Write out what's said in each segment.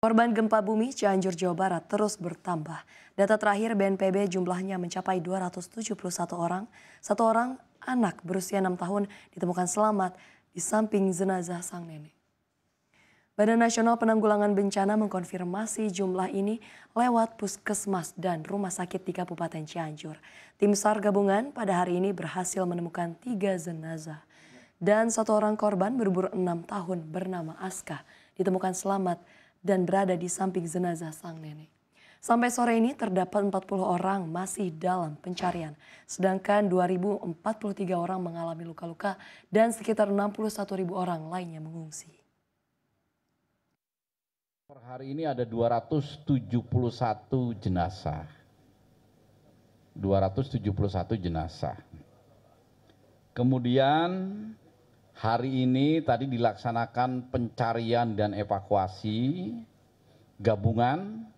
Korban gempa bumi Cianjur, Jawa Barat terus bertambah. Data terakhir BNPB jumlahnya mencapai 271 orang. Satu orang anak berusia 6 tahun ditemukan selamat di samping jenazah sang nenek. Badan Nasional Penanggulangan Bencana mengkonfirmasi jumlah ini lewat puskesmas dan rumah sakit di Kabupaten Cianjur. Tim SAR gabungan pada hari ini berhasil menemukan tiga jenazah. Dan satu orang korban berumur 6 tahun bernama Aska ditemukan selamat dan berada di samping jenazah sang nenek. Sampai sore ini terdapat 40 orang masih dalam pencarian, sedangkan 2.043 orang mengalami luka-luka dan sekitar 61.000 orang lainnya mengungsi. Per hari ini ada 271 jenazah. 271 jenazah. Kemudian Hari ini tadi dilaksanakan pencarian dan evakuasi gabungan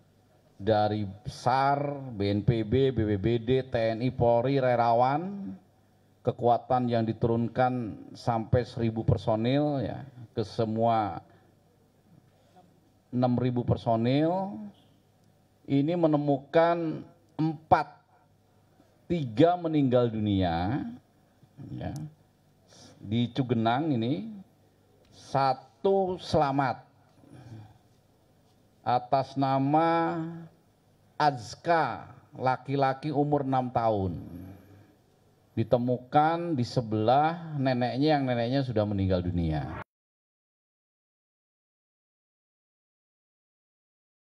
dari SAR, BNPB, BBBD, TNI, Polri, relawan, kekuatan yang diturunkan sampai seribu personil ya ke semua enam ribu personil ini menemukan empat tiga meninggal dunia di Cugenang ini satu selamat atas nama Azka laki-laki umur 6 tahun ditemukan di sebelah neneknya yang neneknya sudah meninggal dunia.